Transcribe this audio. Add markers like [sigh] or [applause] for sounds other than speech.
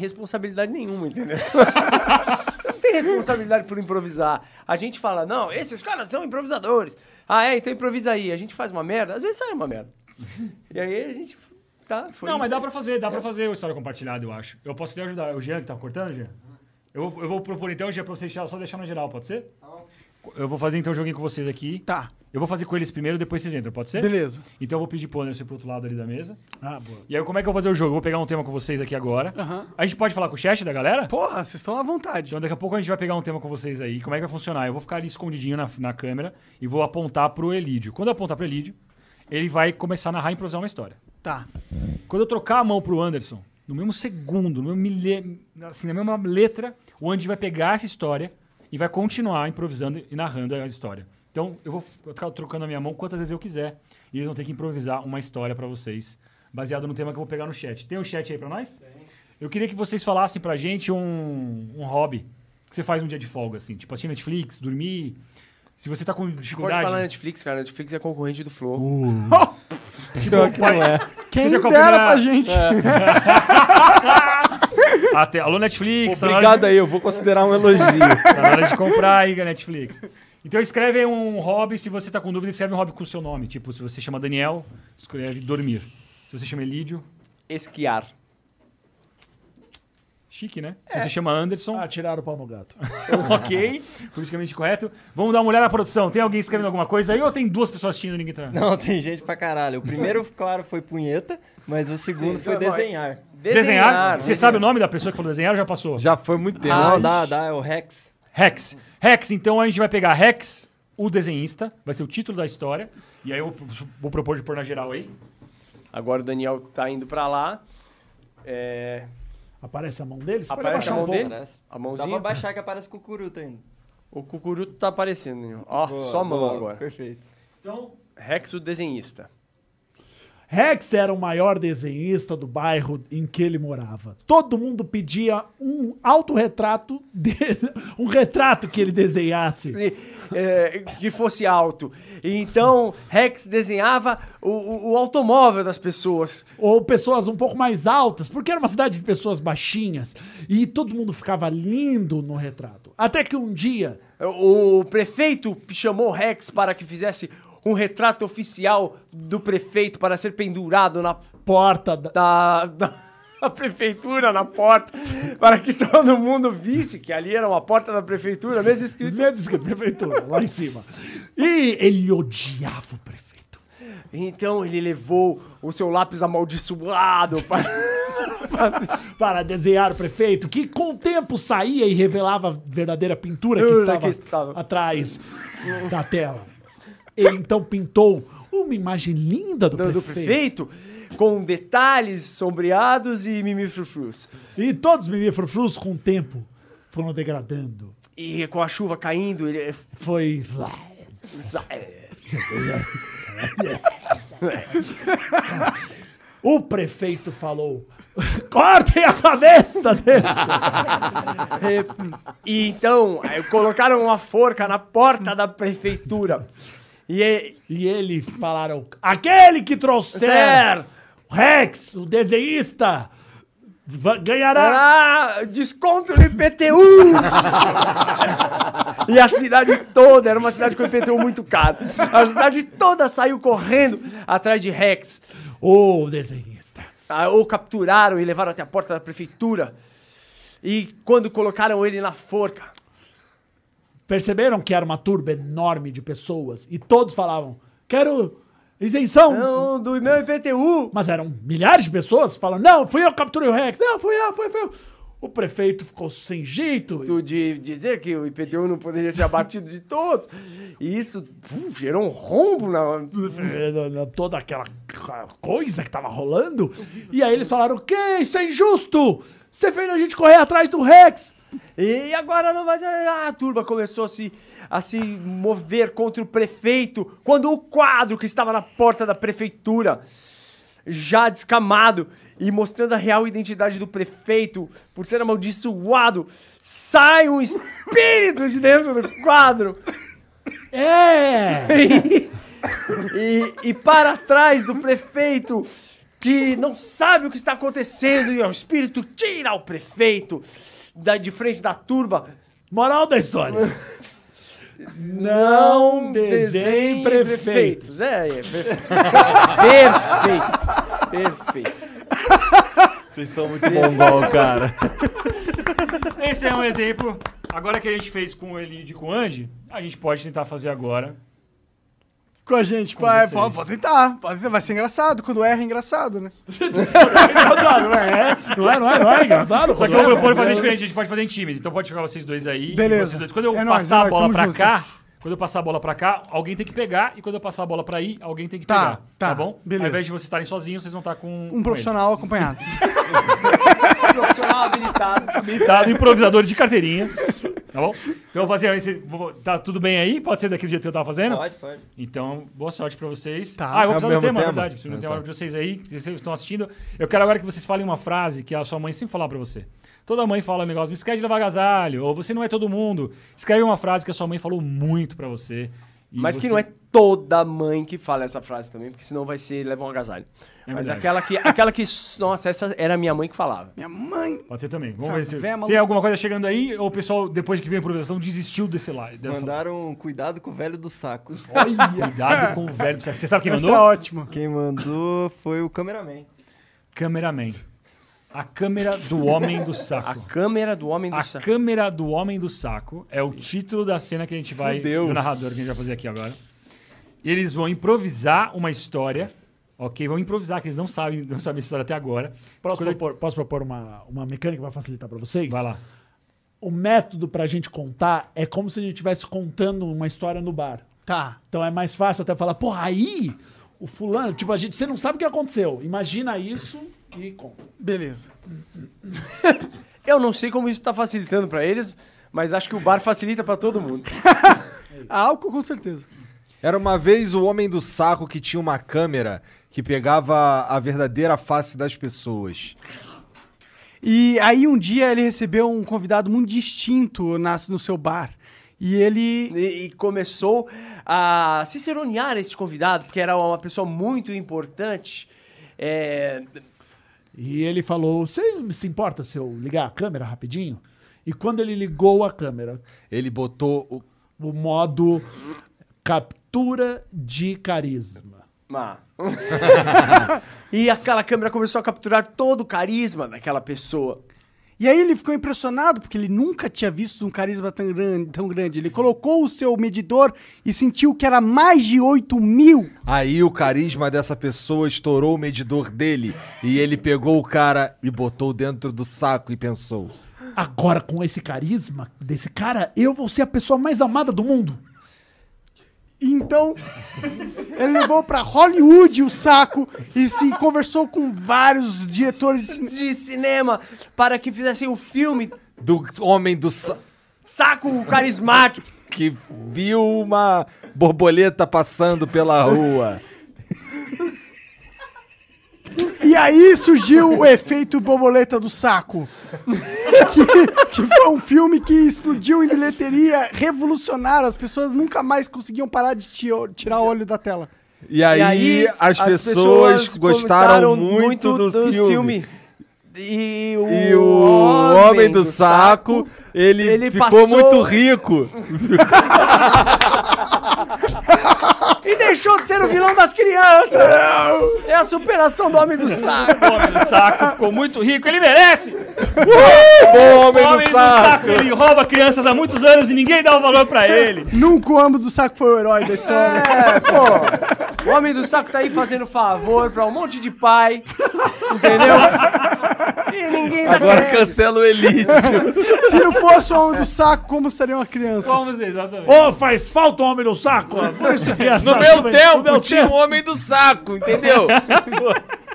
responsabilidade nenhuma, entendeu? [laughs] não tem responsabilidade por improvisar. A gente fala, não, esses caras são improvisadores. Ah, é, então improvisa aí. A gente faz uma merda, às vezes sai uma merda. E aí a gente. Tá, não, isso. mas dá pra fazer, dá é. pra fazer o história compartilhada, eu acho. Eu posso te ajudar. É o Jean que tá cortando, Jean? Eu, eu vou propor então, Jean, pra você só deixar no geral, pode ser? Tá bom. Eu vou fazer então um joguinho com vocês aqui. Tá. Eu vou fazer com eles primeiro, depois vocês entram, pode ser? Beleza. Então eu vou pedir pro Anderson ir pro outro lado ali da mesa. Ah, boa. E aí, como é que eu vou fazer o jogo? Eu vou pegar um tema com vocês aqui agora. Aham. A gente pode falar com o chat da galera? Porra, vocês estão à vontade. Então daqui a pouco a gente vai pegar um tema com vocês aí. Como é que vai funcionar? Eu vou ficar ali escondidinho na, na câmera e vou apontar pro Elídio. Quando eu apontar pro Elídio, ele vai começar a narrar e improvisar uma história. Tá. Quando eu trocar a mão pro Anderson, no mesmo segundo, no mesmo assim, na mesma letra, o Andy vai pegar essa história e vai continuar improvisando e narrando a história. Então, eu vou ficar trocando a minha mão quantas vezes eu quiser. E eles vão ter que improvisar uma história para vocês, baseado no tema que eu vou pegar no chat. Tem um chat aí para nós? Tem. Eu queria que vocês falassem pra gente um, um hobby que você faz um dia de folga, assim. Tipo, assistir Netflix, dormir. Se você tá com dificuldade... Pode falar Netflix, cara. Netflix é concorrente do Flow. Uh. [laughs] Tipo, que é. Quem dera combinar... pra gente. É. [laughs] Até, alô, Netflix. Tá Obrigado tá aí, eu vou considerar um elogio. tá na hora de comprar aí, né, Netflix. Então escreve um hobby, se você tá com dúvida, escreve um hobby com o seu nome. Tipo, se você chama Daniel, escreve dormir. Se você chama Elídio... Esquiar. Chique, né? É. Se você chama Anderson... Ah, tiraram o pau no gato. [laughs] ok, politicamente correto. Vamos dar uma olhada na produção. Tem alguém escrevendo alguma coisa aí ou tem duas pessoas assistindo ninguém tá... Não, tem gente pra caralho. O primeiro, claro, foi punheta, mas o segundo Sim, foi desenhar. Desenhar? desenhar. Você desenhar. sabe o nome da pessoa que falou desenhar ou já passou? Já foi muito tempo. Ah, dá, dá, é o Rex. Rex. Rex, então a gente vai pegar Rex, o desenhista, vai ser o título da história. E aí eu vou propor de pôr na geral aí. Agora o Daniel tá indo pra lá. É... Aparece a mão dele? Você aparece a mão um dele? A mãozinha. Dá pra baixar que aparece o cucuruto ainda. O cucuruto tá aparecendo, Daniel. Ó, boa, só a mão boa, agora. Perfeito. Então... Rex, o desenhista. Rex era o maior desenhista do bairro em que ele morava. Todo mundo pedia um autorretrato, dele, um retrato que ele desenhasse. Sim, é, que fosse alto. Então, Rex desenhava o, o, automóvel das pessoas. Ou pessoas um pouco mais altas, porque era uma cidade de pessoas baixinhas. E todo mundo ficava lindo no retrato. Até que um dia. O prefeito chamou Rex para que fizesse um retrato oficial do prefeito para ser pendurado na porta da, da, da [laughs] prefeitura, na porta, para que todo mundo visse que ali era uma porta da prefeitura, mesmo escrito. Mesmo escrito, prefeitura, lá em cima. E ele odiava o prefeito. Então ele levou o seu lápis amaldiçoado [laughs] para, para desenhar o prefeito, que com o tempo saía e revelava a verdadeira pintura que estava, que estava, atrás da tela. Ele então pintou uma imagem linda do, do, prefeito. do prefeito. com detalhes sombreados e mimifrufrus. E todos os mimifrufrus com o tempo foram degradando. E com a chuva caindo, ele é foi [laughs] O prefeito falou: cortem a cabeça desse! [laughs] e então, colocaram uma forca na porta da prefeitura. E, ele, e ele falaram: aquele que trouxer o Rex, o desenhista, ganhará ah, desconto no IPTU! [laughs] e a cidade toda, era uma cidade com IPTU muito caro. A cidade toda saiu correndo atrás de Rex. O desenhista. Ah, ou capturaram e levaram até a porta da prefeitura. E quando colocaram ele na forca, Perceberam que era uma turba enorme de pessoas e todos falavam: quero isenção. Não, do meu IPTU. Mas eram milhares de pessoas falando: não, fui eu que capturei o Rex, não, fui eu, fui, fui eu. O prefeito ficou sem jeito. Tu de dizer que o IPTU não poderia ser abatido de todos. E isso uf, gerou um rombo na... [laughs] na... toda aquela coisa que tava rolando. E aí eles falaram: que isso é injusto! Você fez a gente correr atrás do Rex! E agora não mais. Ah, a turba começou a se, a se mover contra o prefeito quando o quadro que estava na porta da prefeitura, já descamado e mostrando a real identidade do prefeito por ser amaldiçoado, sai um espírito de dentro do quadro. É! e, [laughs] e, e para trás do prefeito que não sabe o que está acontecendo e o espírito tira o prefeito da, de frente da turba. Moral da história. Não, não desenhe prefeitos. prefeitos. É, é [laughs] perfeito. perfeito. Perfeito. Vocês são muito bombom, cara. Esse é um exemplo. Agora que a gente fez com o Elide e com o Andy, a gente pode tentar fazer agora com a gente. Com pode, pode tentar, pode tentar. Vai ser engraçado. Quando erra, é engraçado, né? [laughs] não né? é? Não é, não é, não é engraçado. Só que é, eu propor fazer diferente. A gente pode fazer em times. Então pode ficar vocês dois aí. Beleza. Dois. Quando eu é passar a é bola pra junto. cá... Quando eu passar a bola para cá, alguém tem que pegar. E quando eu passar a bola pra aí, alguém tem que tá, pegar. Tá, tá bom? Beleza. Ao invés de vocês estarem sozinhos, vocês vão estar com... Um profissional ele. acompanhado. [laughs] profissional habilitado. Habilitado, improvisador de carteirinha. Tá bom? Então eu vou fazer. Esse, tá tudo bem aí? Pode ser daquele jeito que eu tava fazendo? Pode, pode. Então, boa sorte pra vocês. Tá, ah, eu vou tá precisar é do tema, tema, na verdade. Se não tem hora de vocês aí, que vocês estão assistindo. Eu quero agora que vocês falem uma frase que a sua mãe sempre falava pra você. Toda mãe fala um negócio, não esquece de levar agasalho, ou você não é todo mundo. Escreve uma frase que a sua mãe falou muito pra você. Mas você... que não é toda mãe que fala essa frase também, porque senão vai ser leva um agasalho. É Mas aquela que, aquela que, nossa, essa era a minha mãe que falava. Minha mãe! Pode ser também. Vamos Sabe, ver se tem alguma coisa chegando aí ou o pessoal, depois que veio a improvisação, desistiu desse lá. Mandaram cuidado com o velho do saco. [laughs] Olha! cuidado com o velho do saco. Você sabe quem é mandou? é ótimo. Quem mandou foi o cameraman. Cameraman. A Câmera do Homem do Saco. A Câmera do Homem do a Saco. A Câmera do Homem do Saco é o título da cena que a gente vai. Fudeu. Do narrador que a gente vai fazer aqui agora. E eles vão improvisar uma história. Ok, vão improvisar, que eles não sabem, não sabem a história até agora. Posso Quando propor, eu... posso propor uma, uma mecânica para facilitar para vocês? Vai lá. O método para a gente contar é como se a gente estivesse contando uma história no bar. Tá. Então é mais fácil até falar, porra, aí o fulano, tipo, a gente, você não sabe o que aconteceu. Imagina isso e compra. Beleza. Eu não sei como isso está facilitando para eles, mas acho que o bar facilita para todo mundo. [laughs] Álcool, com certeza. Era uma vez o homem do saco que tinha uma câmera que pegava a verdadeira face das pessoas. E aí um dia ele recebeu um convidado muito distinto no seu bar. E ele. E, e começou a ciceronear esse convidado, porque era uma pessoa muito importante. É, e ele falou: Você se importa se eu ligar a câmera rapidinho? E quando ele ligou a câmera. Ele botou o. O modo captura de carisma. Ah. [laughs] e aquela câmera começou a capturar todo o carisma daquela pessoa. E aí ele ficou impressionado, porque ele nunca tinha visto um carisma tão grande. Tão grande. Ele colocou o seu medidor e sentiu que era mais de 8 mil. Aí o carisma dessa pessoa estourou o medidor dele. E ele pegou o cara e botou dentro do saco e pensou: Agora com esse carisma desse cara, eu vou ser a pessoa mais amada do mundo. Então, ele levou pra Hollywood o saco e se conversou com vários diretores de, cin de cinema para que fizessem o um filme do homem do sa saco carismático que viu uma borboleta passando pela rua. E aí surgiu o efeito borboleta do saco que, que, foi um filme que explodiu em bilheteria, revolucionário. As pessoas nunca mais conseguiam parar de tirar o olho da tela. E aí, e aí as, as, pessoas, pessoas gostaram, gostaram, muito do, do filme. filme. E o, e o homem, homem, do, do saco, saco, ele, ele ficou passou... muito rico. [laughs] deixou de ser o vilão das crianças. É a superação do homem do saco. O homem do saco ficou muito rico, ele merece. O Homem, homem do, saco. do saco. Ele rouba crianças há muitos anos e ninguém dá o um valor pra [laughs] ele. Nunca o homem do saco foi o herói da história. É, pô. O homem do saco tá aí fazendo favor pra um monte de pai. Entendeu? ninguém Agora cancela o Elite. [laughs] Se não fosse o homem do saco, como uma criança? Como Vamos, exatamente. Ô, faz falta o homem do saco? Por isso que é No meu tempo, no meu tinha o homem do saco, entendeu? [laughs]